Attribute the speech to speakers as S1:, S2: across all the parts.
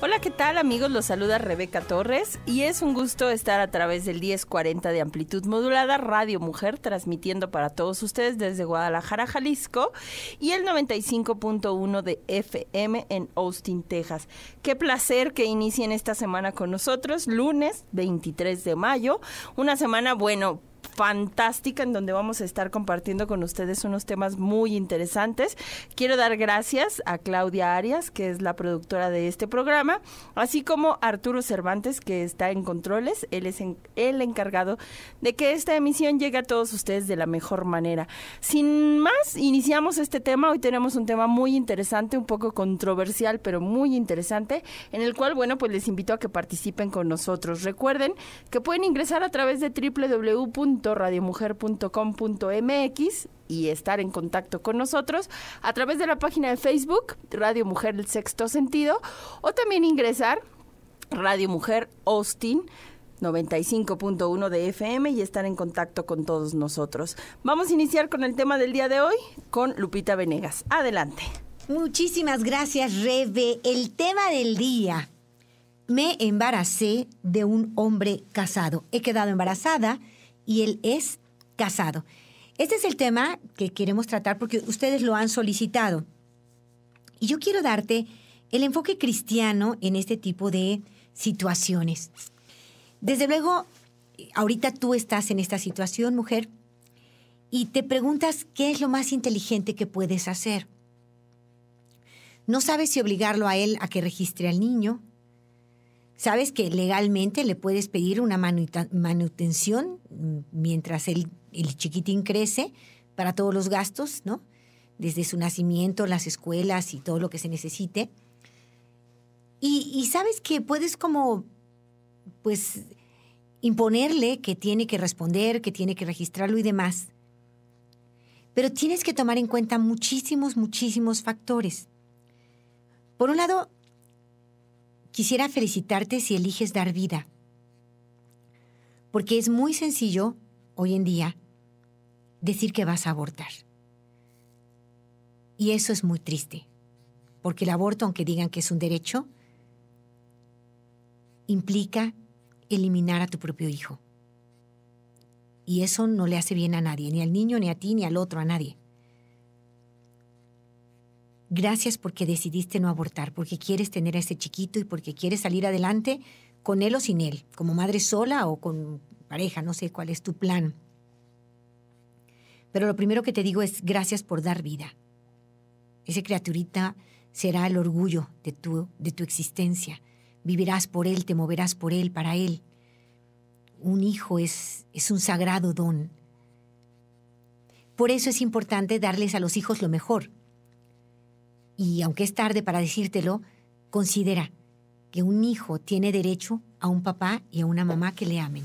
S1: Hola, ¿qué tal amigos? Los saluda Rebeca Torres y es un gusto estar a través del 1040 de amplitud modulada Radio Mujer transmitiendo para todos ustedes desde Guadalajara, Jalisco y el 95.1 de FM en Austin, Texas. Qué placer que inicien esta semana con nosotros, lunes 23 de mayo, una semana, bueno, fantástica en donde vamos a estar compartiendo con ustedes unos temas muy interesantes. Quiero dar gracias a Claudia Arias, que es la productora de este programa, así como a Arturo Cervantes, que está en controles. Él es el encargado de que esta emisión llegue a todos ustedes de la mejor manera. Sin más, iniciamos este tema. Hoy tenemos un tema muy interesante, un poco controversial, pero muy interesante, en el cual, bueno, pues les invito a que participen con nosotros. Recuerden que pueden ingresar a través de www radiomujer.com.mx y estar en contacto con nosotros a través de la página de Facebook Radio Mujer el Sexto Sentido o también ingresar Radio Mujer Austin 95.1 de FM y estar en contacto con todos nosotros. Vamos a iniciar con el tema del día de hoy con Lupita Venegas. Adelante. Muchísimas gracias, Rebe. El tema del día. Me embaracé de
S2: un hombre casado. He quedado embarazada y él es casado. Este es el tema que queremos tratar porque ustedes lo han solicitado. Y yo quiero darte el enfoque cristiano en este tipo de situaciones. Desde luego, ahorita tú estás en esta situación, mujer, y te preguntas qué es lo más inteligente que puedes hacer. No sabes si obligarlo a él a que registre al niño, Sabes que legalmente le puedes pedir una manutención mm, mientras el, chiquitín crece para todos los gastos, ¿no? Desde su nacimiento, las escuelas y todo lo que se necesite. y sabes que puedes como, pues, imponerle que tiene que responder, que tiene que registrarlo y demás. Pero tienes que tomar en cuenta muchísimos, muchísimos factores. Por un lado, quisiera felicitarte si eliges dar vida, porque es muy sencillo hoy en día decir que vas a abortar. Y eso es muy triste, porque el aborto, aunque digan que es un derecho, implica eliminar a tu propio hijo. Y eso no le hace bien a nadie, ni al niño, ni a ti, ni al otro, a nadie. Gracias porque decidiste no abortar, porque quieres tener a ese chiquito y porque quieres salir adelante con él o sin él, como madre sola o con pareja, no sé cuál es tu plan. Pero lo primero que te digo es gracias por dar vida. Ese criaturita será el orgullo de tu, de tu existencia. Vivirás por él, te moverás por él, para él. Un hijo es, es un sagrado don. Por eso es importante darles a los hijos lo mejor, y aunque es tarde para decírtelo, considera que un hijo tiene derecho a un papá y a una mamá que le amen.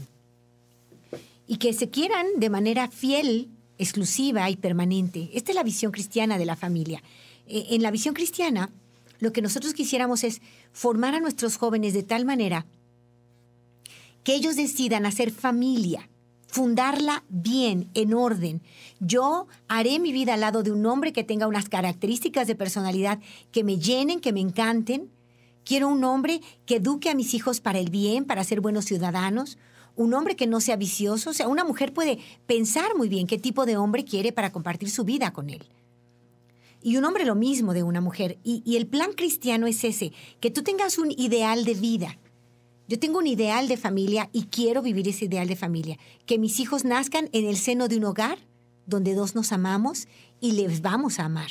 S2: Y que se quieran de manera fiel, exclusiva y permanente. Esta es la visión cristiana de la familia. Eh, en la visión cristiana, lo que nosotros quisiéramos es formar a nuestros jóvenes de tal manera que ellos decidan hacer familia fundarla bien, en orden. Yo haré mi vida al lado de un hombre que tenga unas características de personalidad que me llenen, que me encanten. Quiero un hombre que eduque a mis hijos para el bien, para ser buenos ciudadanos. Un hombre que no sea vicioso. O sea, una mujer puede pensar muy bien qué tipo de hombre quiere para compartir su vida con él. Y un hombre lo mismo de una mujer. Y, el plan cristiano es ese, que tú tengas un ideal de vida yo tengo un ideal de familia y quiero vivir ese ideal de familia. Que mis hijos nazcan en el seno de un hogar donde dos nos amamos y les vamos a amar.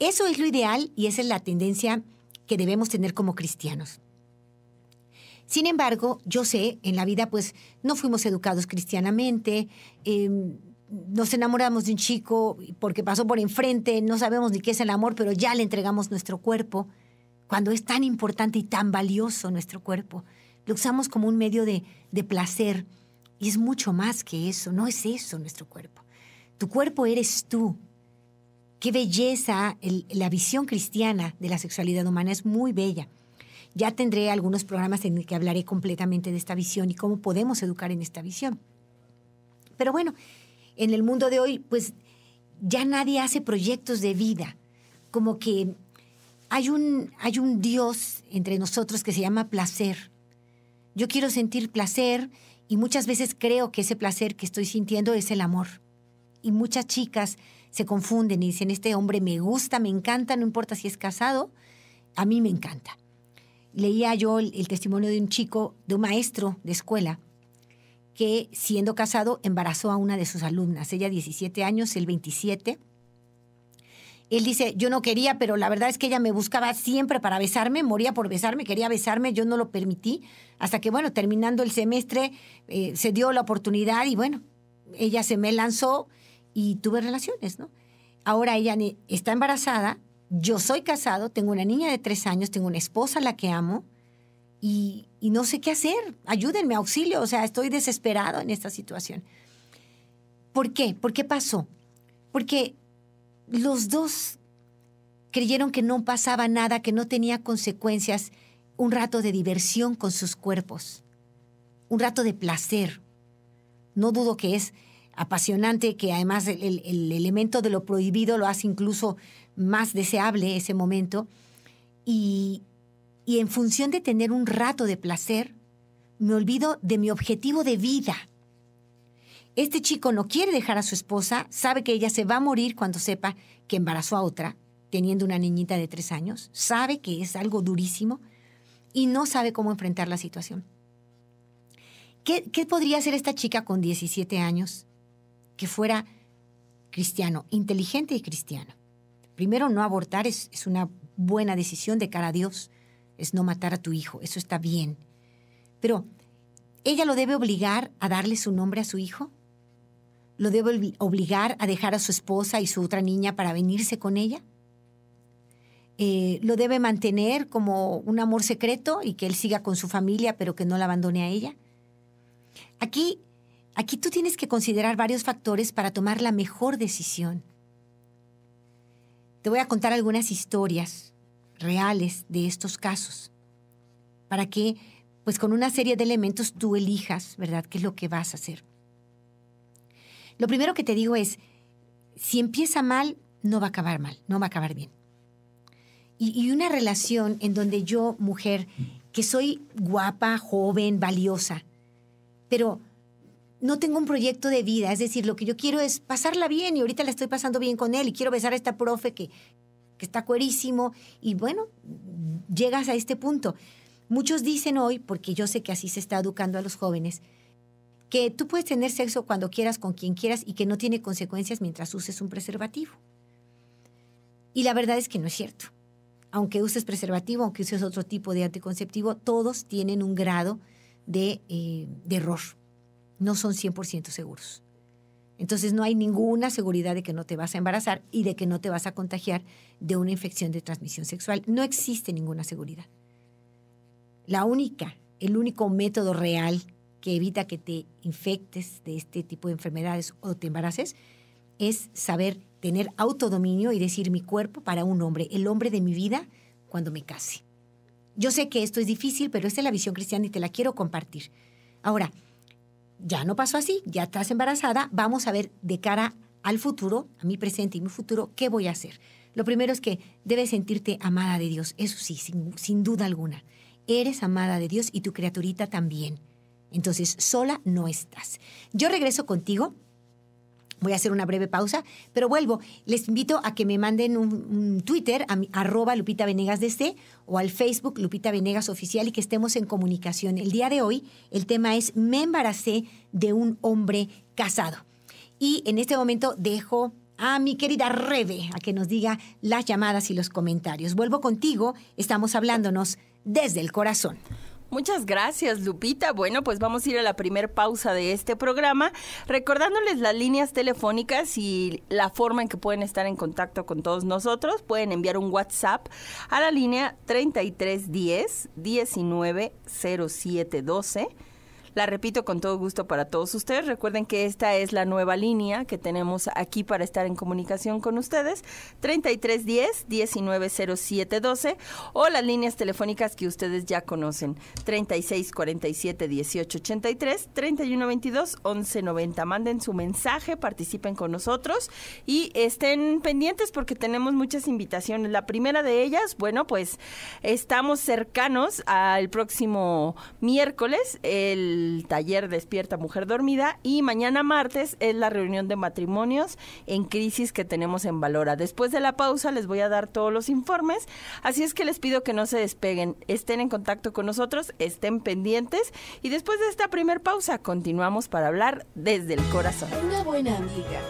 S2: Eso es lo ideal y esa es la tendencia que debemos tener como cristianos. Sin embargo, yo sé, en la vida pues no fuimos educados cristianamente, em, nos enamoramos de un chico porque pasó por enfrente, no sabemos ni qué es el amor, pero ya le entregamos nuestro cuerpo cuando es tan importante y tan valioso nuestro cuerpo. Lo usamos como un medio de, placer y es mucho más que eso, no es eso nuestro cuerpo. Tu cuerpo eres tú. Qué belleza, la visión cristiana de la sexualidad humana es muy bella. Ya tendré algunos programas en los que hablaré completamente de esta visión y cómo podemos educar en esta visión. Pero bueno, en el mundo de hoy, pues ya nadie hace proyectos de vida, como que hay un, hay un Dios entre nosotros que se llama placer. Yo quiero sentir placer y muchas veces creo que ese placer que estoy sintiendo es el amor. Y muchas chicas se confunden y dicen, este hombre me gusta, me encanta, no importa si es casado, a mí me encanta. Leía yo el, testimonio de un chico, de un maestro de escuela, que siendo casado embarazó a una de sus alumnas, ella 17 años, él 27 él dice, yo no quería, pero la verdad es que ella me buscaba siempre para besarme, moría por besarme, quería besarme, yo no lo permití, hasta que, bueno, terminando el semestre, eh, se dio la oportunidad y, bueno, ella se me lanzó y tuve relaciones, ¿no? Ahora ella está embarazada, yo soy casado, tengo una niña de tres años, tengo una esposa a la que amo y, y no sé qué hacer, ayúdenme, auxilio, o sea, estoy desesperado en esta situación. ¿Por qué? ¿Por qué pasó? Porque los dos creyeron que no pasaba nada, que no tenía consecuencias, un rato de diversión con sus cuerpos, un rato de placer. No dudo que es apasionante, que además el, elemento de lo prohibido lo hace incluso más deseable ese momento. y en función de tener un rato de placer, me olvido de mi objetivo de vida este chico no quiere dejar a su esposa, sabe que ella se va a morir cuando sepa que embarazó a otra, teniendo una niñita de tres años, sabe que es algo durísimo y no sabe cómo enfrentar la situación. ¿Qué, podría hacer esta chica con 17 años que fuera cristiano, inteligente y cristiano? Primero, no abortar es una buena decisión de cara a Dios, es no matar a tu hijo, eso está bien. Pero, ¿ella lo debe obligar a darle su nombre a su hijo? ¿Lo debe obligar a dejar a su esposa y su otra niña para venirse con ella? Eh, ¿Lo debe mantener como un amor secreto y que él siga con su familia pero que no la abandone a ella? Aquí, aquí tú tienes que considerar varios factores para tomar la mejor decisión. Te voy a contar algunas historias reales de estos casos para que, pues con una serie de elementos, tú elijas, ¿verdad?, qué es lo que vas a hacer. Lo primero que te digo es, si empieza mal, no va a acabar mal, no va a acabar bien. Y, una relación en donde yo, mujer, que soy guapa, joven, valiosa, pero no tengo un proyecto de vida, es decir, lo que yo quiero es pasarla bien y ahorita la estoy pasando bien con él y quiero besar a esta profe que, que está cuerísimo y bueno, llegas a este punto. Muchos dicen hoy, porque yo sé que así se está educando a los jóvenes, que tú puedes tener sexo cuando quieras, con quien quieras y que no tiene consecuencias mientras uses un preservativo. Y la verdad es que no es cierto. Aunque uses preservativo, aunque uses otro tipo de anticonceptivo, todos tienen un grado de, eh, error. No son 100% seguros. Entonces no hay ninguna seguridad de que no te vas a embarazar y de que no te vas a contagiar de una infección de transmisión sexual. No existe ninguna seguridad. La única, el único método real que evita que te infectes de este tipo de enfermedades o te embaraces, es saber tener autodominio y decir mi cuerpo para un hombre, el hombre de mi vida cuando me case. Yo sé que esto es difícil, pero esta es la visión cristiana y te la quiero compartir. Ahora, ya no pasó así, ya estás embarazada, vamos a ver de cara al futuro, a mi presente y mi futuro, qué voy a hacer. Lo primero es que debes sentirte amada de Dios, eso sí, sin, duda alguna. Eres amada de Dios y tu criaturita también. Entonces, sola no estás. Yo regreso contigo. Voy a hacer una breve pausa, pero vuelvo. Les invito a que me manden un, Twitter a arroba Lupita Venegas DC o al Facebook Lupita Venegas Oficial y que estemos en comunicación. El día de hoy el tema es me embaracé de un hombre casado. Y en este momento dejo a mi querida Rebe a que nos diga las llamadas y los comentarios. Vuelvo contigo, estamos hablándonos desde el corazón.
S1: Muchas gracias, Lupita. Bueno, pues vamos a ir a la primer pausa de este programa, recordándoles las líneas telefónicas y la forma en que pueden estar en contacto con todos nosotros. Pueden enviar un WhatsApp a la línea 3310 190712 la repito con todo gusto para todos ustedes. Recuerden que esta es la nueva línea que tenemos aquí para estar en comunicación con ustedes. 3310 190712 o las líneas telefónicas que ustedes ya conocen. 3647 1883 3122 1190. Manden su mensaje, participen con nosotros y estén pendientes porque tenemos muchas invitaciones. La primera de ellas, bueno, pues estamos cercanos al próximo miércoles, el taller Despierta Mujer Dormida y mañana martes es la reunión de matrimonios en crisis que tenemos en Valora. Después de la pausa les voy a dar todos los informes, así es que les pido que no se despeguen, estén en contacto con nosotros, estén pendientes y después de esta primer pausa continuamos para hablar desde el corazón. Una buena amiga.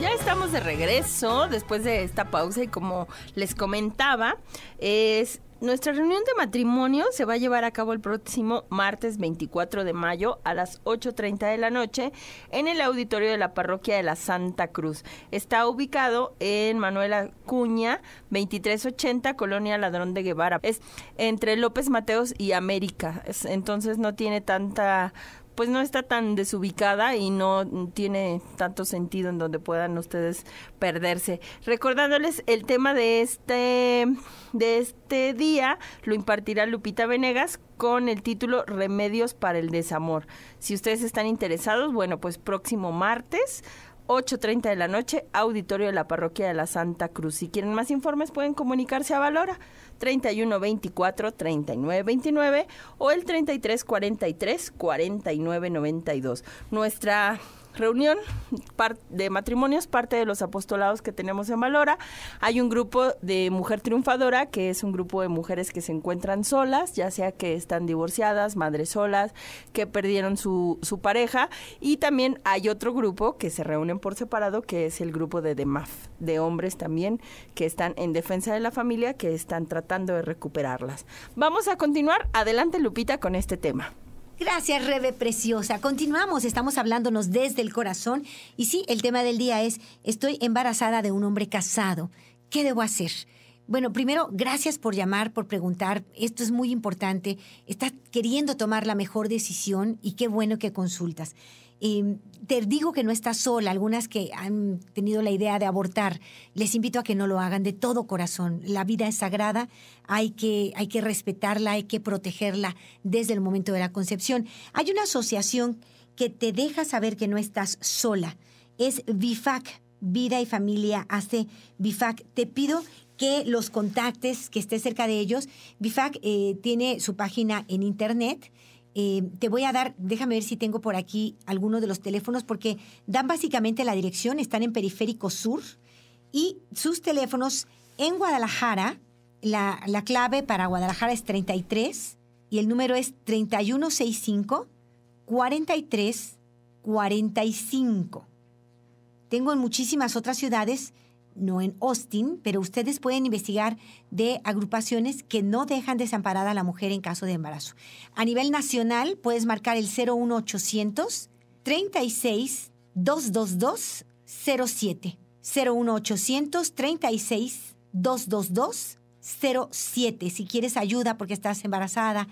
S1: Ya estamos de regreso después de esta pausa y como les comentaba, es nuestra reunión de matrimonio se va a llevar a cabo el próximo martes 24 de mayo a las 8.30 de la noche en el auditorio de la parroquia de la Santa Cruz. Está ubicado en Manuela Cuña, 2380, Colonia Ladrón de Guevara. Es entre López Mateos y América. entonces no tiene tanta pues no está tan desubicada y no tiene tanto sentido en donde puedan ustedes perderse. Recordándoles el tema de este de este día lo impartirá Lupita Venegas con el título Remedios para el desamor. Si ustedes están interesados, bueno, pues próximo martes 8.30 de la noche, auditorio de la parroquia de la Santa Cruz. Si quieren más informes pueden comunicarse a Valora 31-24-39-29 o el 33 3343-4992. Nuestra reunión de matrimonios, parte de los apostolados que tenemos en Valora. Hay un grupo de Mujer Triunfadora, que es un grupo de mujeres que se encuentran solas, ya sea que están divorciadas, madres solas, que perdieron su, su pareja. Y también hay otro grupo que se reúnen por separado, que es el grupo de DEMAF, de hombres también, que están en defensa de la familia, que están tratando de recuperarlas. Vamos a continuar. Adelante, Lupita, con este tema.
S2: Gracias, Rebe Preciosa. Continuamos, estamos hablándonos desde el corazón. Y sí, el tema del día es, estoy embarazada de un hombre casado. ¿Qué debo hacer? Bueno, primero, gracias por llamar, por preguntar. Esto es muy importante. Estás queriendo tomar la mejor decisión y qué bueno que consultas te digo que no estás sola, algunas que han tenido la idea de abortar, les invito a que no lo hagan de todo corazón. La vida es sagrada, hay que, hay que respetarla, hay que protegerla desde el momento de la concepción. Hay una asociación que te deja saber que no estás sola, es BIFAC, Vida y Familia hace BIFAC. Te pido que los contactes, que estés cerca de ellos. BIFAC eh, tiene su página en internet, eh, te voy a dar, déjame ver si tengo por aquí alguno de los teléfonos, porque dan básicamente la dirección, están en Periférico Sur y sus teléfonos en Guadalajara, la, la clave para Guadalajara es 33 y el número es 3165 43 45. Tengo en muchísimas otras ciudades no en Austin, pero ustedes pueden investigar de agrupaciones que no dejan desamparada a la mujer en caso de embarazo. A nivel nacional, puedes marcar el 01800 36 222 07. 01800 36 222 07. Si quieres ayuda porque estás embarazada,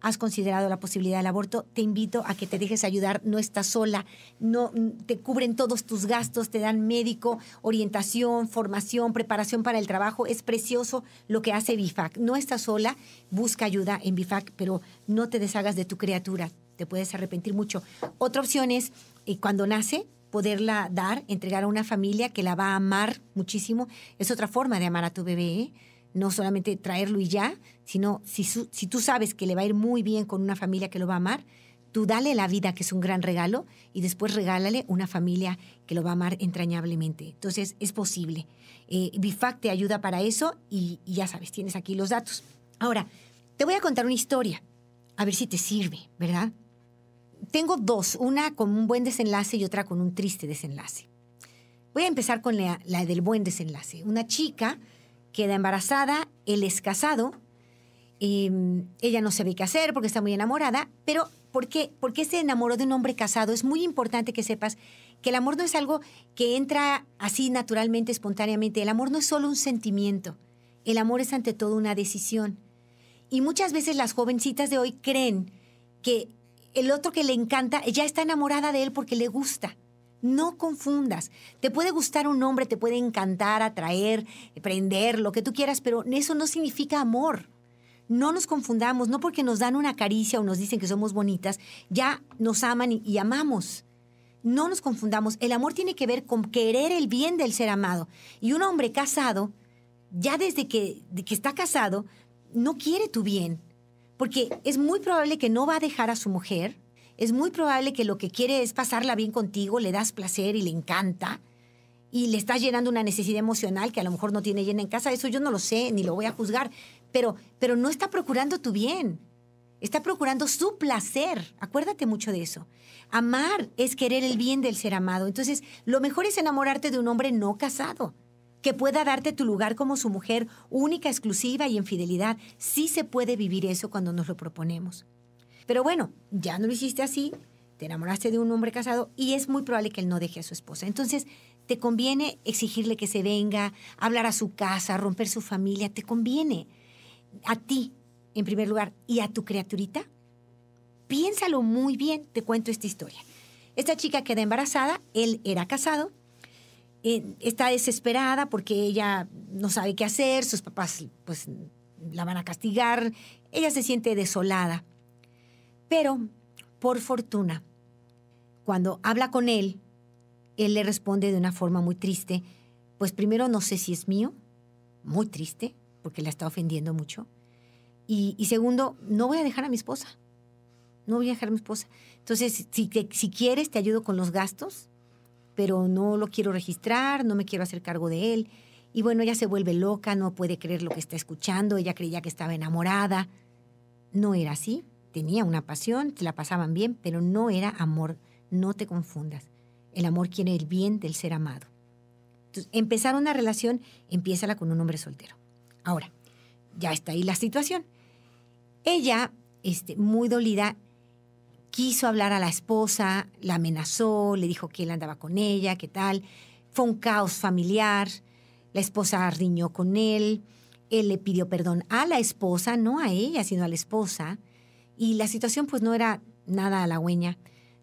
S2: has considerado la posibilidad del aborto, te invito a que te dejes ayudar, no estás sola, no mm, te cubren todos tus gastos, te dan médico, orientación, formación, preparación para el trabajo, es precioso lo que hace Bifac. No estás sola, busca ayuda en Bifac, pero no te deshagas de tu criatura, te puedes arrepentir mucho. Otra opción es eh, cuando nace, poderla dar, entregar a una familia que la va a amar muchísimo. Es otra forma de amar a tu bebé. ¿eh? no solamente traerlo y ya, sino si, tú sabes que le va a ir muy bien con una familia que lo va a amar, tú dale la vida, que es un gran regalo, y después regálale una familia que lo va a amar entrañablemente. Entonces, es posible. Eh, Bifac te ayuda para eso y, ya sabes, tienes aquí los datos. Ahora, te voy a contar una historia, a ver si te sirve, ¿verdad? Tengo dos, una con un buen desenlace y otra con un triste desenlace. Voy a empezar con la, la del buen desenlace. Una chica queda embarazada, él es casado, mm, ella no sabe qué hacer porque está muy enamorada, pero ¿por qué? Porque se enamoró de un hombre casado. Es muy importante que sepas que el amor no es algo que entra así naturalmente, espontáneamente. El amor no es solo un sentimiento. El amor es ante todo una decisión. Y muchas veces las jovencitas de hoy creen que el otro que le encanta ya está enamorada de él porque le gusta. No confundas. Te puede gustar un hombre, te puede encantar, atraer, prender, lo que tú quieras, pero eso no significa amor. No nos confundamos, no porque nos dan una caricia o nos dicen que somos bonitas, ya nos aman y, amamos. No nos confundamos. El amor tiene que ver con querer el bien del ser amado. Y un hombre casado, ya desde que, que está casado, no quiere tu bien, porque es muy probable que no va a dejar a su mujer, es muy probable que lo que quiere es pasarla bien contigo, le das placer y le encanta, y le estás llenando una necesidad emocional que a lo mejor no tiene llena en casa. Eso yo no lo sé, ni lo voy a juzgar, pero, pero no está procurando tu bien. Está procurando su placer. Acuérdate mucho de eso. Amar es querer el bien del ser amado. Entonces, lo mejor es enamorarte de un hombre no casado que pueda darte tu lugar como su mujer única, exclusiva y en fidelidad. Sí se puede vivir eso cuando nos lo proponemos. Pero bueno, ya no lo hiciste así, te enamoraste de un hombre casado y es muy probable que él no deje a su esposa. Entonces, te conviene exigirle que se venga, hablar a su casa, romper su familia, te conviene a ti, en primer lugar, y a tu criaturita. Piénsalo muy bien, te cuento esta historia. Esta chica queda embarazada, él era casado, eh, está desesperada porque ella no sabe qué hacer, sus papás pues la van a castigar, ella se siente desolada. Pero, por fortuna, cuando habla con él, él le responde de una forma muy triste, pues primero no sé si es mío, muy triste, porque la está ofendiendo mucho. Y, segundo, no voy a dejar a mi esposa. No voy a dejar a mi esposa. Entonces, si quieres, te ayudo con los gastos, pero no lo quiero registrar, no me quiero hacer cargo de él. Y bueno, ella se vuelve loca, no puede creer lo que está escuchando, ella creía que estaba enamorada. No era así tenía una pasión, se la pasaban bien, pero no era amor, no te confundas. El amor quiere el bien del ser amado. Entonces, empezar una relación, empiézala con un hombre soltero. Ahora, ya está ahí la situación. Ella, este, muy dolida, quiso hablar a la esposa, la amenazó, le dijo que él andaba con ella, qué tal. Fue un caos familiar, la esposa riñó con él, él le pidió perdón a la esposa, no a ella, sino a la esposa y la situación pues no era nada halagüeña.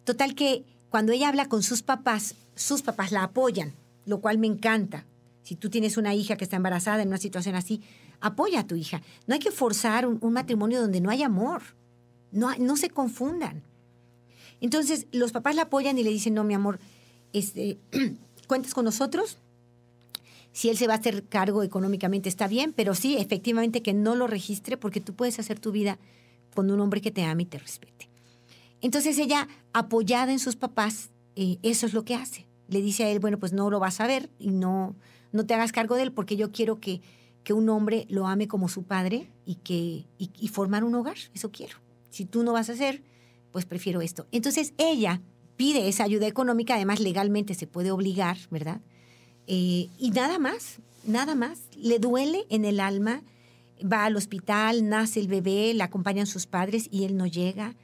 S2: Total que cuando ella habla con sus papás, sus papás la apoyan, lo cual me encanta. Si tú tienes una hija que está embarazada en una situación así, apoya a tu hija. No hay que forzar un, matrimonio donde no hay amor. No, no se confundan. Entonces, los papás la apoyan y le dicen, no, mi amor, este, ¿cuentas con nosotros? Si él se va a hacer cargo económicamente está bien, pero sí, efectivamente que no lo registre porque tú puedes hacer tu vida con un hombre que te ame y te respete. Entonces ella, apoyada en sus papás, eh, eso es lo que hace. Le dice a él, bueno, pues no lo vas a ver y no, no te hagas cargo de él porque yo quiero que, que un hombre lo ame como su padre y, que, y, formar un hogar, eso quiero. Si tú no vas a hacer, pues prefiero esto. Entonces ella pide esa ayuda económica, además legalmente se puede obligar, ¿verdad? Eh, y nada más, nada más. Le duele en el alma va al hospital, nace el bebé, la acompañan sus padres y él no llega.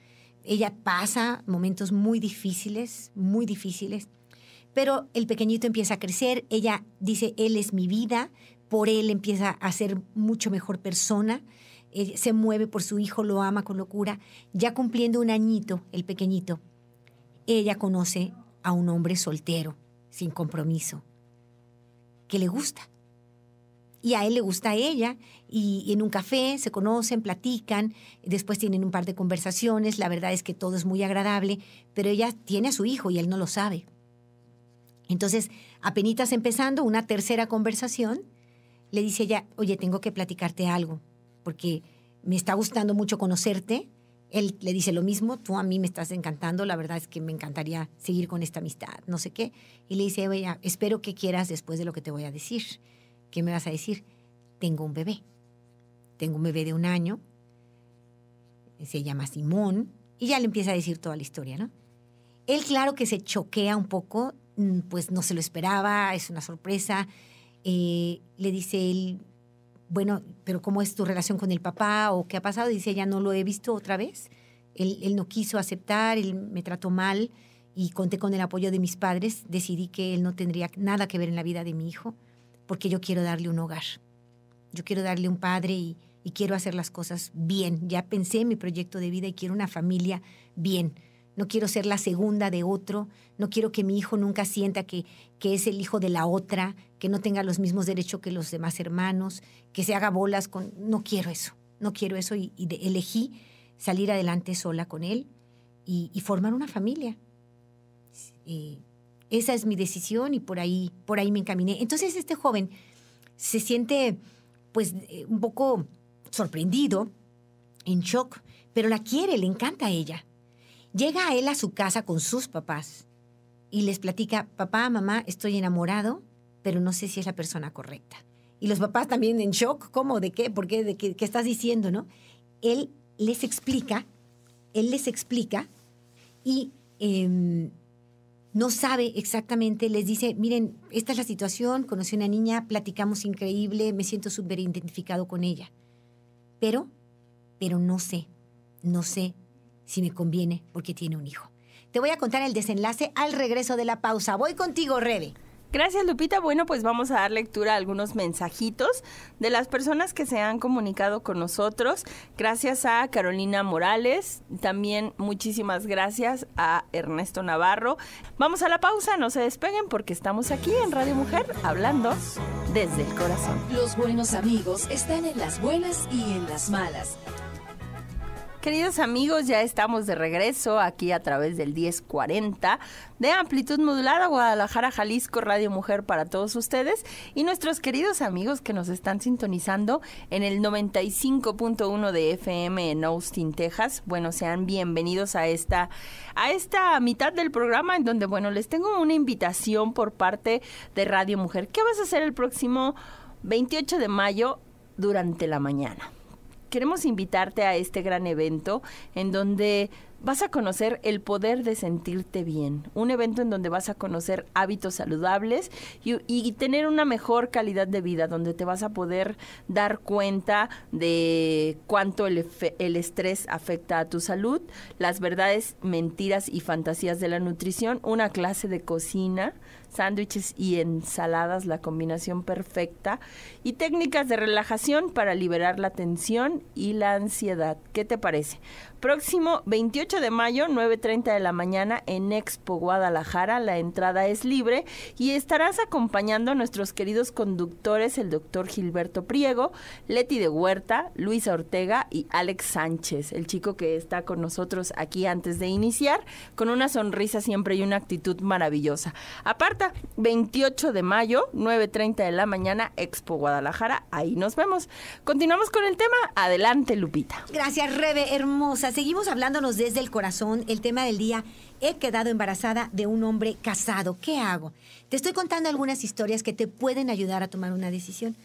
S2: Ella pasa momentos muy difíciles, muy difíciles, pero el pequeñito empieza a crecer, ella dice, él es mi vida, por él empieza a ser mucho mejor persona, eh, se mueve por su hijo, lo ama con locura. Ya cumpliendo un añito, el pequeñito, ella conoce a un hombre soltero, sin compromiso, que le gusta y a él le gusta a ella y, en un café se conocen, platican, después tienen un par de conversaciones, la verdad es que todo es muy agradable, pero ella tiene a su hijo y él no lo sabe. Entonces, apenas empezando una tercera conversación, le dice ella, oye, tengo que platicarte algo, porque me está gustando mucho conocerte. Él le dice lo mismo, tú a mí me estás encantando, la verdad es que me encantaría seguir con esta amistad, no sé qué. Y le dice, oye, espero que quieras después de lo que te voy a decir ¿Qué me vas a decir? Tengo un bebé. Tengo un bebé de un año, se llama Simón, y ya le empieza a decir toda la historia, ¿no? Él claro que se choquea un poco, mm, pues no se lo esperaba, es una sorpresa. Eh, le dice él, bueno, pero ¿cómo es tu relación con el papá o qué ha pasado? Dice, ya no lo he visto otra vez. él, no quiso aceptar, él me trató mal y conté con el apoyo de mis padres. Decidí que él no tendría nada que ver en la vida de mi hijo porque yo quiero darle un hogar. Yo quiero darle un padre y, quiero hacer las cosas bien. Ya pensé en mi proyecto de vida y quiero una familia bien. No quiero ser la segunda de otro, no quiero que mi hijo nunca sienta que, es el hijo de la otra, que no tenga los mismos derechos que los demás hermanos, que se haga bolas con... No quiero eso, no quiero eso y, elegí salir adelante sola con él y, formar una familia. Eh, esa es mi decisión y por ahí, por ahí me encaminé. Entonces este joven se siente pues eh, un poco sorprendido, en shock, pero la quiere, le encanta a ella. Llega a él a su casa con sus papás y les platica, papá, mamá, estoy enamorado, pero no sé si es la persona correcta. Y los papás también en shock, ¿cómo? ¿De qué? ¿Por qué? ¿De qué, estás diciendo? ¿No? Él les explica, él les explica y em, no sabe exactamente, les dice, miren, esta es la situación, conocí a una niña, platicamos increíble, me siento súper identificado con ella. Pero, pero no sé, no sé si me conviene porque tiene
S1: un hijo. Te voy a contar el desenlace al regreso de la pausa. Voy contigo, Rebe. Gracias, Lupita. Bueno, pues vamos a dar lectura a algunos mensajitos de las personas que se han comunicado con nosotros. Gracias a Carolina Morales. También muchísimas gracias a Ernesto Navarro. Vamos a la pausa, no se despeguen porque estamos aquí en Radio Mujer hablando desde el corazón. Los buenos amigos están en las buenas y en las malas Queridos amigos, ya estamos de regreso aquí a través del 1040 de Amplitud Modulada, Guadalajara, Jalisco, Radio Mujer para todos ustedes y nuestros queridos amigos que nos están sintonizando en el 95.1 de FM en Austin, Texas. Bueno, sean bienvenidos a esta a esta mitad del programa en donde bueno, les tengo una invitación por parte de Radio Mujer. ¿Qué vas a hacer el próximo 28 de mayo durante la mañana? queremos invitarte a este gran evento en donde Vas a conocer el poder de sentirte bien, un evento en donde vas a conocer hábitos saludables y, tener una mejor calidad de vida, donde te vas a poder dar cuenta de cuánto el, el estrés afecta a tu salud, las verdades, mentiras y fantasías de la nutrición, una clase de cocina, sándwiches y ensaladas, la combinación perfecta, y técnicas de relajación para liberar la tensión y la ansiedad. ¿Qué te parece? Próximo 28 de mayo, 9.30 de la mañana en Expo Guadalajara. La entrada es libre y estarás acompañando a nuestros queridos conductores, el doctor Gilberto Priego, Leti de Huerta, Luisa Ortega y Alex Sánchez, el chico que está con nosotros aquí antes de iniciar, con una sonrisa siempre y una actitud maravillosa. Aparta, 28 de mayo, 9.30 de la mañana, Expo Guadalajara. Ahí nos vemos. Continuamos con el tema. Adelante, Lupita. Gracias, Rebe, hermosa seguimos hablándonos desde el corazón. El tema
S2: del día, he quedado embarazada de un hombre casado. ¿Qué hago? Te estoy contando algunas historias que te pueden ayudar a tomar una decisión.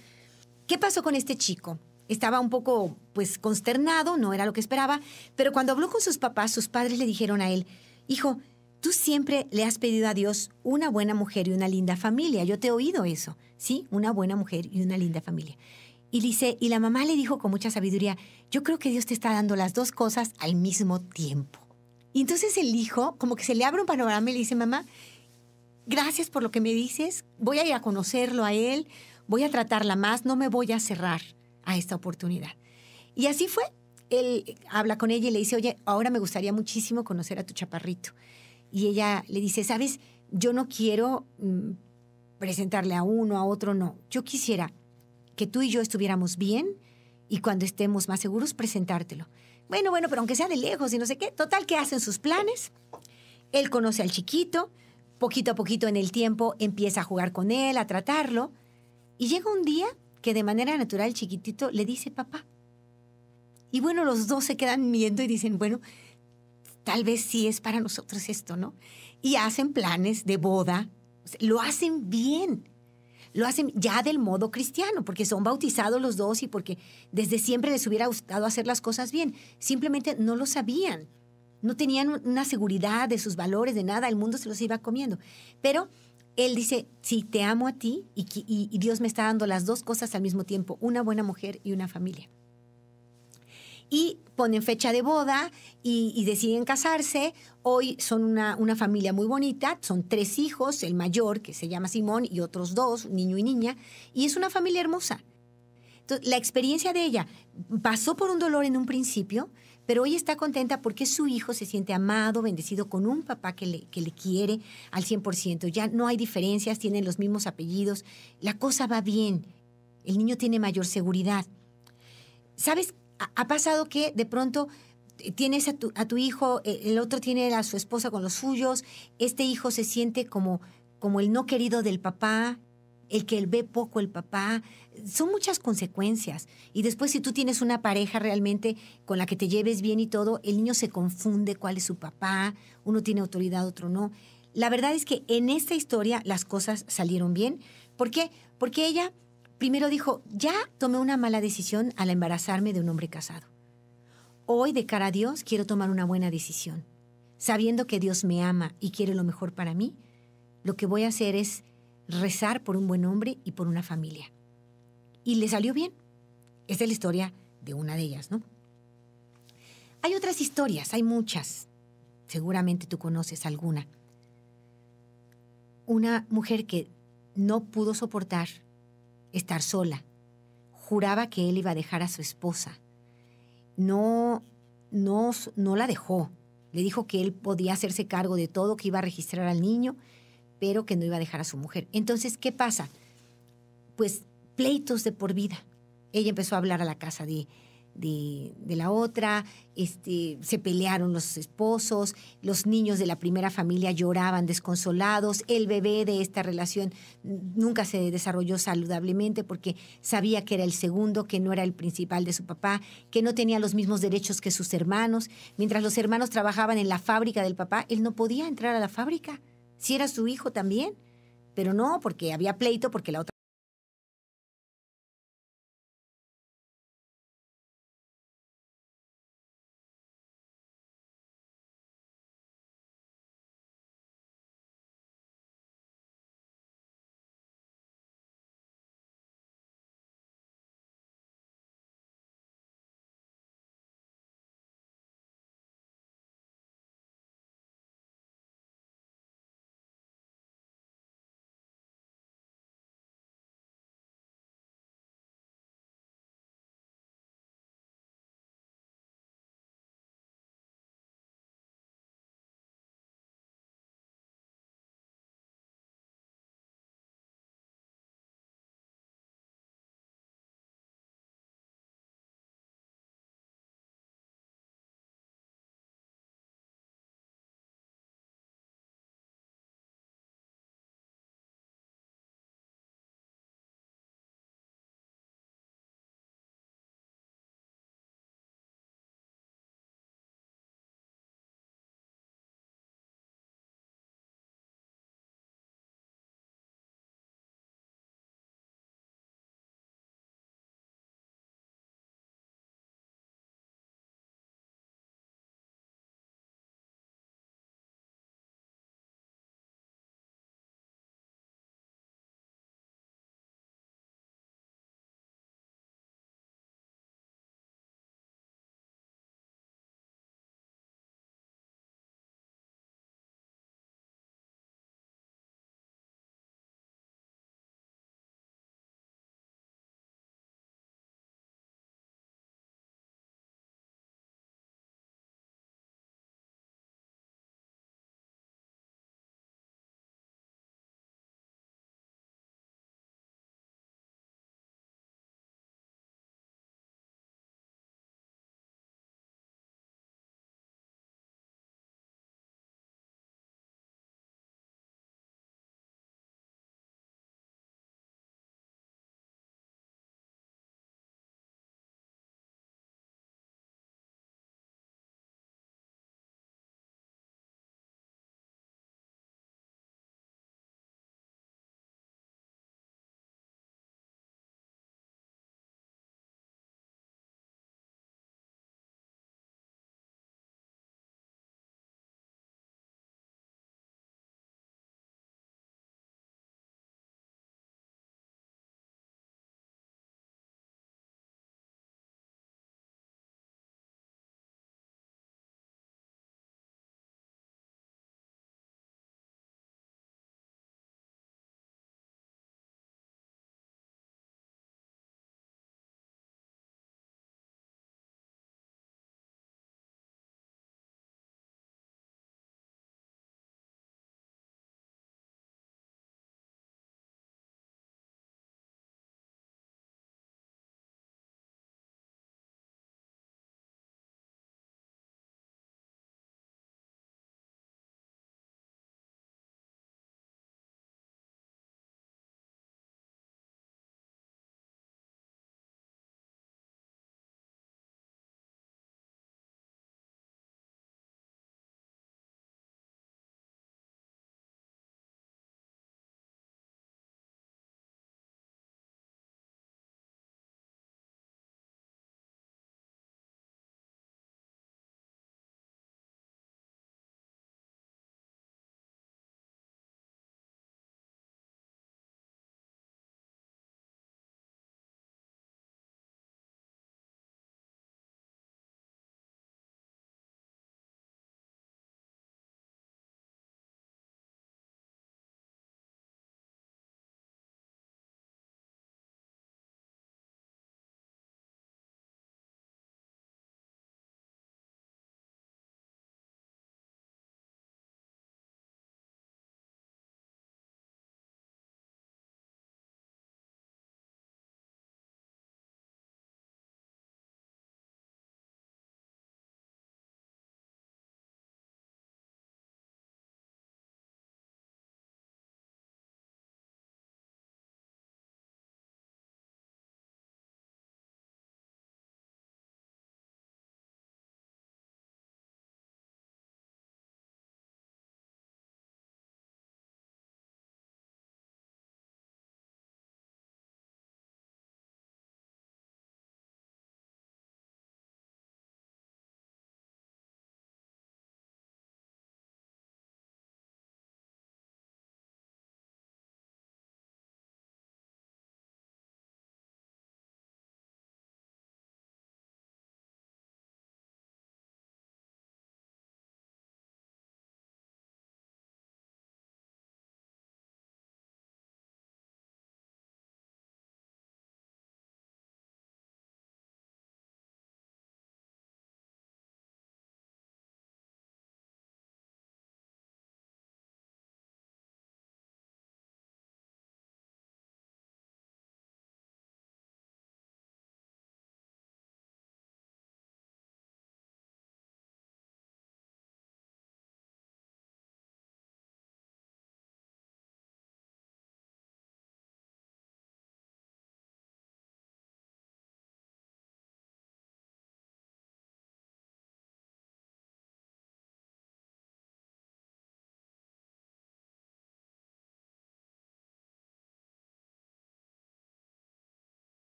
S2: ¿Qué pasó con este chico? Estaba un poco, pues, consternado, no era lo que esperaba, pero cuando habló con sus papás, sus padres le dijeron a él, hijo, tú siempre le has pedido a Dios una buena mujer y una linda familia. Yo te he oído eso, ¿sí? Una buena mujer y una linda familia. Y dice, y la mamá le dijo con mucha sabiduría, yo creo que Dios te está dando las dos cosas al mismo tiempo. Y entonces el hijo, como que se le abre un panorama y le dice, mamá, gracias por lo que me dices, voy a ir a conocerlo a él, voy a tratarla más, no me voy a cerrar a esta oportunidad. Y así fue. Él habla con ella y le dice, oye, ahora me gustaría muchísimo conocer a tu chaparrito. Y ella le dice, sabes, yo no quiero mm, presentarle a uno, a otro, no. Yo quisiera que tú y yo estuviéramos bien y cuando estemos más seguros presentártelo. Bueno, bueno, pero aunque sea de lejos y no sé qué, total que hacen sus planes. Él conoce al chiquito, poquito a poquito en el tiempo empieza a jugar con él, a tratarlo, y llega un día que de manera natural el chiquitito le dice papá. Y bueno, los dos se quedan viendo y dicen, bueno, tal vez sí es para nosotros esto, ¿no? Y hacen planes de boda, lo hacen bien lo hacen ya del modo cristiano, porque son bautizados los dos y porque desde siempre les hubiera gustado hacer las cosas bien. Simplemente no lo sabían, no tenían una seguridad de sus valores, de nada, el mundo se los iba comiendo. Pero él dice, sí, te amo a ti y, Dios me está dando las dos cosas al mismo tiempo, una buena mujer y una familia y ponen fecha de boda y, deciden casarse. Hoy son una, familia muy bonita, son tres hijos, el mayor que se llama Simón y otros dos, niño y niña, y es una familia hermosa. la experiencia de ella pasó por un dolor en un principio, pero hoy está contenta porque su hijo se siente amado, bendecido con un papá que le, que le quiere al 100%. Ya no hay diferencias, tienen los mismos apellidos, la cosa va bien, el niño tiene mayor seguridad. ¿Sabes ¿Ha pasado que de pronto tienes a tu, hijo, e, el otro tiene a su esposa con los suyos, este hijo se siente como, como el no querido del papá, el que ve poco el papá. Son muchas consecuencias. Y después si tú tienes una pareja realmente con la que te lleves bien y todo, el niño se confunde cuál es su papá, uno tiene autoridad, otro no. La verdad es que en esta historia las cosas salieron bien. ¿Por qué? Porque ella Primero dijo, ya tomé una mala decisión al embarazarme de un hombre casado. Hoy, de cara a Dios, quiero tomar una buena decisión. Sabiendo que Dios me ama y quiere lo mejor para mí, lo que voy a hacer es rezar por un buen hombre y por una familia. Y le salió bien. Esta es la historia de una de ellas, ¿no? Hay otras historias, hay muchas. Seguramente tú conoces alguna. Una mujer que no pudo soportar estar sola. Juraba que él iba a dejar a su esposa. No, no, no la dejó. Le dijo que él podía hacerse cargo de todo, que iba a registrar al niño, pero que no iba a dejar a su mujer. Entonces, ¿qué pasa? Pues pleitos de por vida. Ella empezó a hablar a la casa de, de, de, la otra, este, se pelearon los esposos, los niños de la primera familia lloraban desconsolados, el bebé de esta relación nunca se desarrolló saludablemente porque sabía que era el segundo, que no era el principal de su papá, que no tenía los mismos derechos que sus hermanos. Mientras los hermanos trabajaban en la fábrica del papá, él no podía entrar a la fábrica, si era su hijo también, pero no, porque había pleito, porque la otra...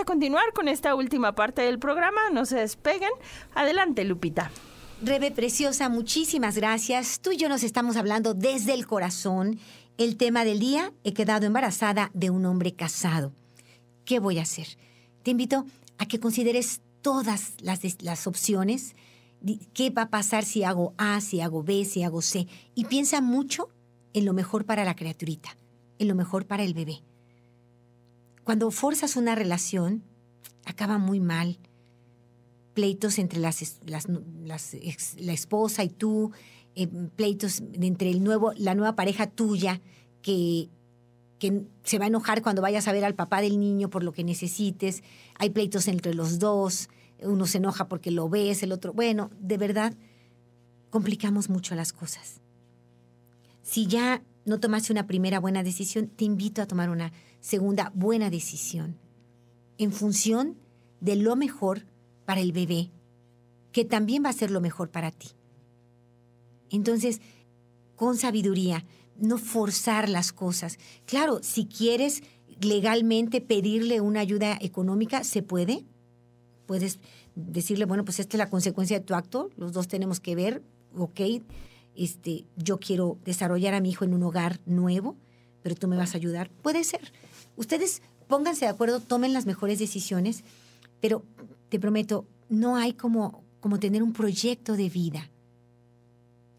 S1: a continuar con esta última parte del programa. No se despeguen. Adelante, Lupita. Rebe Preciosa, muchísimas
S2: gracias. Tú y yo nos estamos hablando desde el corazón. El tema del día, he quedado embarazada de un hombre casado. ¿Qué voy a hacer? Te invito a que consideres todas las, las opciones. ¿Qué va a pasar si hago A, si hago B, si hago C? Y piensa mucho en lo mejor para la criaturita, en lo mejor para el bebé. Cuando forzas una relación, acaba muy mal. Pleitos entre la esposa y tú, eh, pleitos entre el nuevo, la nueva pareja tuya que, que se va a enojar cuando vayas a ver al papá del niño por lo que necesites. Hay pleitos entre los dos, uno se enoja porque lo ves, el otro. Bueno, de verdad, complicamos mucho las cosas. Si ya no tomaste una primera buena decisión, te invito a tomar una Segunda, buena decisión. En función de lo mejor para el bebé, que también va a ser lo mejor para ti. Entonces, con sabiduría, no forzar las cosas. Claro, si quieres legalmente pedirle una ayuda económica, se puede. Puedes decirle, bueno, pues esta es la consecuencia de tu acto, los dos tenemos que ver, ok, este, yo quiero desarrollar a mi hijo en un hogar nuevo, pero tú me vas a ayudar. Puede ser. Ustedes pónganse de acuerdo, tomen las mejores decisiones, pero te prometo, no hay como, como tener un proyecto de vida.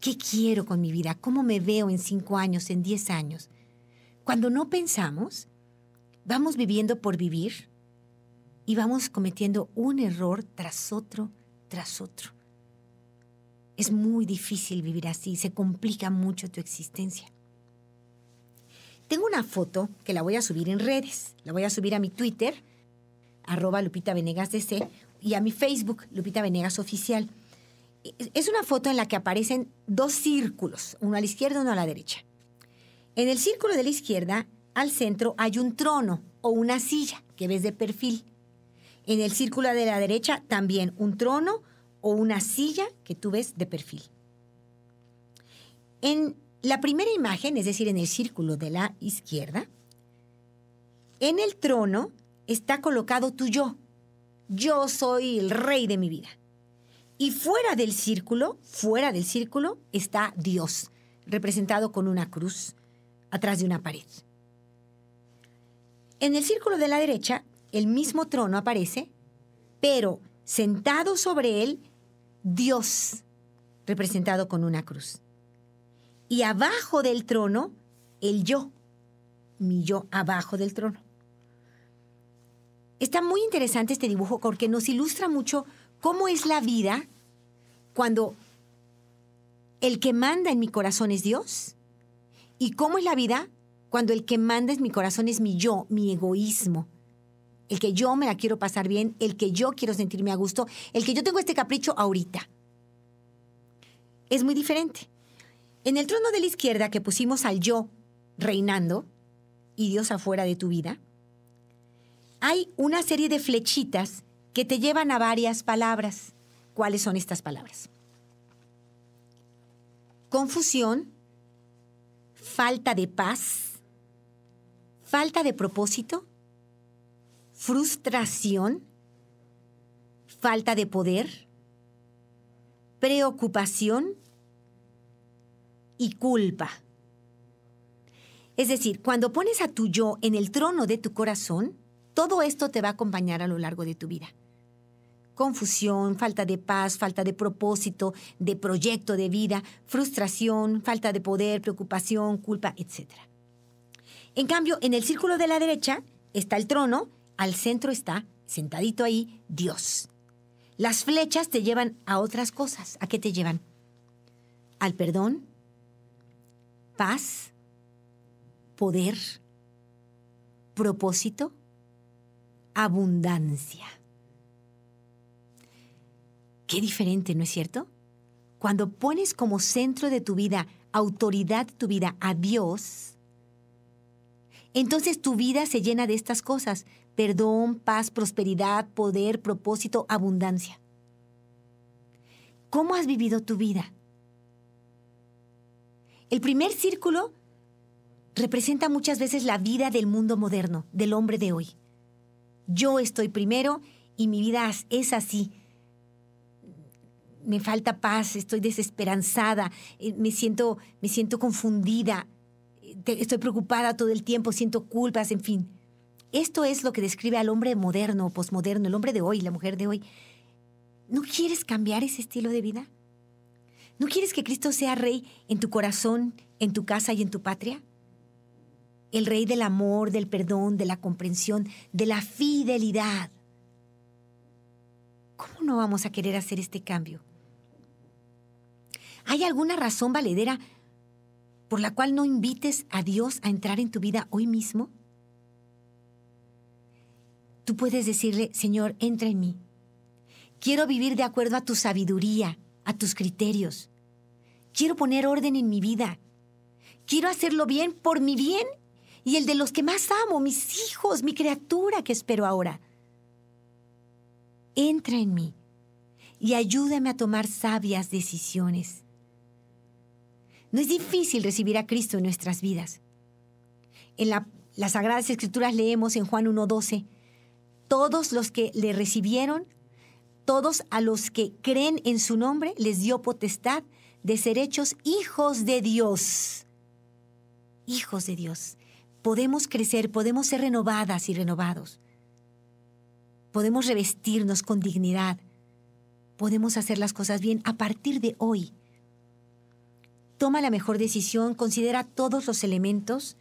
S2: ¿Qué quiero con mi vida? ¿Cómo me veo en cinco años, en diez años? Cuando no pensamos, vamos viviendo por vivir y vamos cometiendo un error tras otro, tras otro. Es muy difícil vivir así, se complica mucho tu existencia. Tengo una foto que la voy a subir en redes. La voy a subir a mi Twitter, arroba Lupita Venegas DC, y a mi Facebook, Lupita Venegas Oficial. E-, es una foto en la que aparecen dos círculos, uno a la izquierda y uno a la derecha. En el círculo de la izquierda, al centro, hay un trono o una silla que ves de perfil. En el círculo de la derecha, también un trono o una silla que tú ves de perfil. En la primera imagen, es decir, en el círculo de la izquierda, en el trono está colocado tu yo. Yo soy el rey de mi vida. Y fuera del círculo, fuera del círculo, está Dios, representado con una cruz atrás de una pared. En el círculo de la derecha, el mismo trono aparece, pero sentado sobre él, Dios, representado con una cruz y abajo del trono el yo, mi yo abajo del trono. Está muy interesante este dibujo porque nos ilustra mucho cómo es la vida cuando el que manda en mi corazón es Dios y cómo es la vida cuando el que manda en mi corazón es mi yo, mi egoísmo. El que yo me la quiero pasar bien, el que yo quiero sentirme a gusto, el que yo tengo este capricho ahorita. Es muy diferente. En el trono de la izquierda que pusimos al yo reinando y Dios afuera de tu vida, hay una serie de flechitas que te llevan a varias palabras. ¿Cuáles son estas palabras? Confusión, falta de paz, falta de propósito, frustración, falta de poder, preocupación, y culpa. Es decir, cuando pones a tu yo en el trono de tu corazón, todo esto te va a acompañar a lo largo de tu vida. Confusión, falta de paz, falta de propósito, de proyecto de vida, frustración, falta de poder, preocupación, culpa, etc. En cambio, en el círculo de la derecha está el trono, al centro está, sentadito ahí, Dios. Las flechas te llevan a otras cosas. ¿A qué te llevan? Al perdón, paz, poder, propósito, abundancia. Qué diferente, ¿no es cierto? Cuando pones como centro de tu vida, autoridad de tu vida a Dios, entonces tu vida se llena de estas cosas, perdón, paz, prosperidad, poder, propósito, abundancia. ¿Cómo has vivido tu vida? El primer círculo representa muchas veces la vida del mundo moderno, del hombre de hoy. Yo estoy primero y mi vida es así. Me falta paz, estoy desesperanzada, eh, me siento, me siento confundida, estoy preocupada todo el tiempo, siento culpas, en fin. Esto es lo que describe al hombre moderno posmoderno, el hombre de hoy, la mujer de hoy. ¿No quieres cambiar ese estilo de vida? ¿No quieres que Cristo sea rey en tu corazón, en tu casa y en tu patria? El rey del amor, del perdón, de la comprensión, de la fidelidad. ¿Cómo no vamos a querer hacer este cambio? ¿Hay alguna razón valedera por la cual no invites a Dios a entrar en tu vida hoy mismo? Tú puedes decirle, Señor, entra en mí. Quiero vivir de acuerdo a tu sabiduría, a tus criterios. Quiero poner orden en mi vida. Quiero hacerlo bien por mi bien y el de los que más amo, mis hijos, mi criatura que espero ahora. Entra en mí y ayúdame a tomar sabias decisiones. No es difícil recibir a Cristo en nuestras vidas. En las Sagradas Escrituras leemos en Juan 1.12, todos los que le recibieron, todos a los que creen en su nombre les dio potestad de ser hechos hijos de Dios. Hijos de Dios. Podemos crecer, podemos ser renovadas y renovados. Podemos revestirnos con dignidad. Podemos hacer las cosas bien a partir de hoy. Toma la mejor decisión, considera todos los elementos,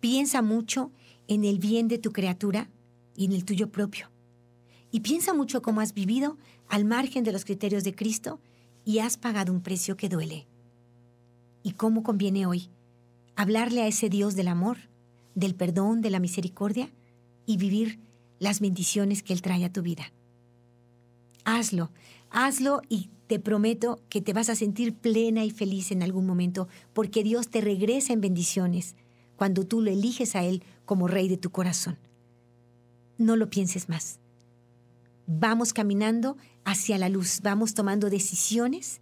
S2: piensa mucho en el bien de tu criatura y en el tuyo propio y piensa mucho cómo has vivido al margen de los criterios de Cristo y has pagado un precio que duele. ¿Y cómo conviene hoy hablarle a ese Dios del amor, del perdón, de la misericordia y vivir las bendiciones que Él trae a tu vida? Hazlo, hazlo y te prometo que te vas a sentir plena y feliz en algún momento porque Dios te regresa en bendiciones cuando tú lo eliges a Él como Rey de tu corazón. No lo pienses más vamos caminando hacia la luz, vamos tomando decisiones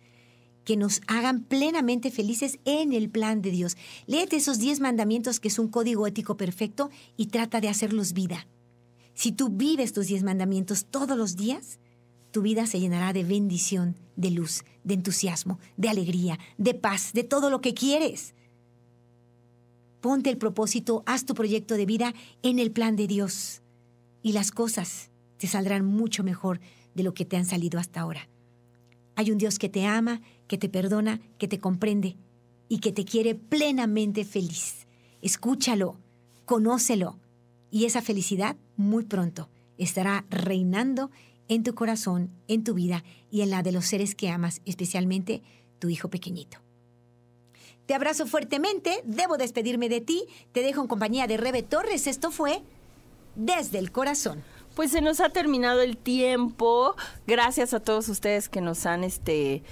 S2: que nos hagan plenamente felices en el plan de Dios. Léete esos diez mandamientos que es un código ético perfecto y trata de hacerlos vida. Si tú vives tus diez mandamientos todos los días, tu vida se llenará de bendición, de luz, de entusiasmo, de alegría, de paz, de todo lo que quieres. Ponte el propósito, haz tu proyecto de vida en el plan de Dios y las cosas te saldrán mucho mejor de lo que te han salido hasta ahora. Hay un Dios que te ama, que te perdona, que te comprende y que te quiere plenamente feliz. Escúchalo, conócelo y esa felicidad muy pronto estará reinando en tu corazón, en tu vida y en la de los seres que amas, especialmente tu hijo pequeñito. Te abrazo fuertemente, debo despedirme de ti, te dejo en compañía de Rebe Torres,
S1: esto fue Desde el Corazón. Pues se nos ha terminado el tiempo. Gracias a todos ustedes que nos han este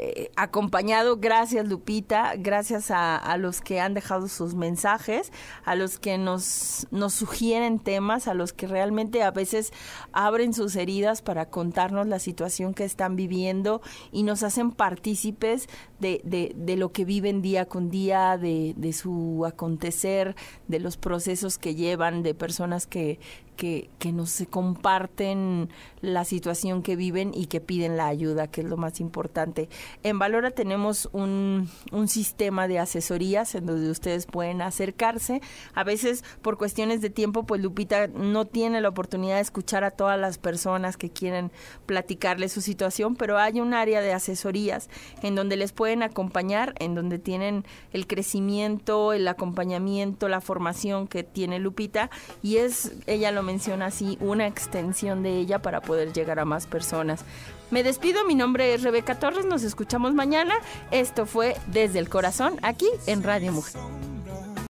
S1: eh, acompañado. Gracias Lupita, gracias a, los que han dejado sus mensajes, a los que nos, nos sugieren temas, a los que realmente a veces abren sus heridas para contarnos la situación que están viviendo y nos hacen partícipes de, de, lo que viven día con día, de, de su acontecer, de los procesos que llevan, de personas que, que, que, nos comparten la situación que viven y que piden la ayuda, que es lo más importante. En Valora tenemos un, sistema de asesorías en donde ustedes pueden acercarse. A veces por cuestiones de tiempo, pues Lupita no tiene la oportunidad de escuchar a todas las personas que quieren platicarle su situación, pero hay un área de asesorías en donde les pueden acompañar, en donde tienen el crecimiento, el acompañamiento, la formación que tiene Lupita y es, ella lo menciona así, una extensión de ella para poder llegar a más personas. Me despido, mi nombre es Rebeca Torres, nos escuchamos mañana. Esto fue Desde el Corazón, aquí en Radio Mujer.